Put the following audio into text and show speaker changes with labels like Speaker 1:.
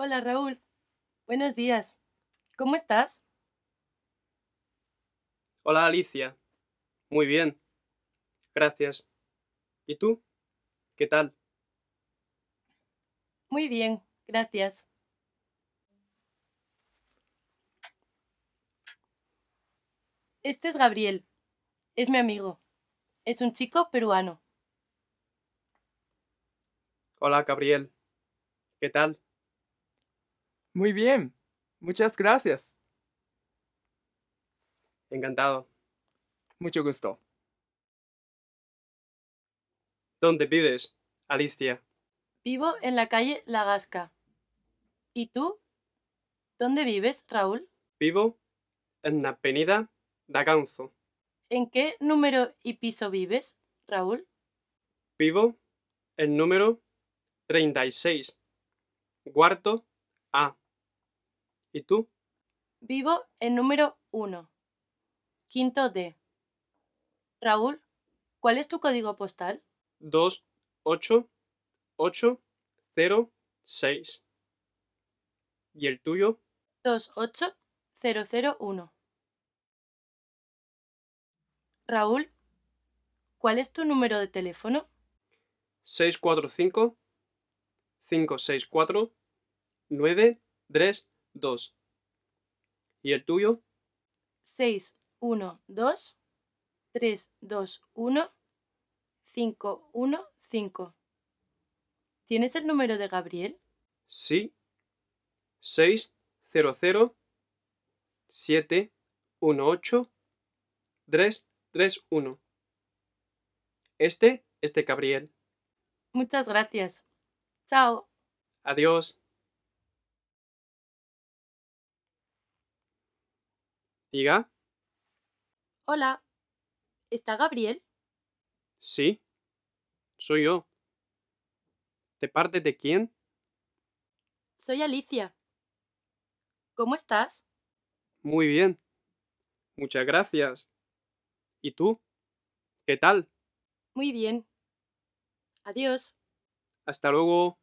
Speaker 1: Hola Raúl, buenos días. ¿Cómo estás?
Speaker 2: Hola Alicia, muy bien. Gracias. ¿Y tú? ¿Qué tal?
Speaker 1: Muy bien, gracias. Este es Gabriel. Es mi amigo. Es un chico peruano.
Speaker 2: Hola, Gabriel. ¿Qué tal? Muy bien, muchas gracias. Encantado. Mucho gusto. ¿Dónde vives, Alicia?
Speaker 1: Vivo en la calle La Gasca. ¿Y tú? ¿Dónde vives, Raúl?
Speaker 2: Vivo en la avenida Daganzo.
Speaker 1: ¿En qué número y piso vives, Raúl?
Speaker 2: Vivo en número 36, cuarto a. ¿Y tú?
Speaker 1: Vivo en número 1. Quinto D. Raúl, ¿cuál es tu código postal?
Speaker 2: 28806. ¿Y el tuyo?
Speaker 1: 28001. Raúl, ¿cuál es tu número de teléfono?
Speaker 2: 645 564 9, 3, 2. ¿Y el tuyo?
Speaker 1: 6, 1, 2, 3, 2, 1, 5, 1, 5. ¿Tienes el número de Gabriel?
Speaker 2: Sí. 6, 0, 0, 7, 1, 8, 3, 3, 1. Este, este Gabriel.
Speaker 1: Muchas gracias. Chao.
Speaker 2: Adiós. Diga.
Speaker 1: Hola. ¿Está Gabriel?
Speaker 2: Sí. Soy yo. ¿De parte de quién?
Speaker 1: Soy Alicia. ¿Cómo estás?
Speaker 2: Muy bien. Muchas gracias. ¿Y tú? ¿Qué tal?
Speaker 1: Muy bien. Adiós.
Speaker 2: Hasta luego.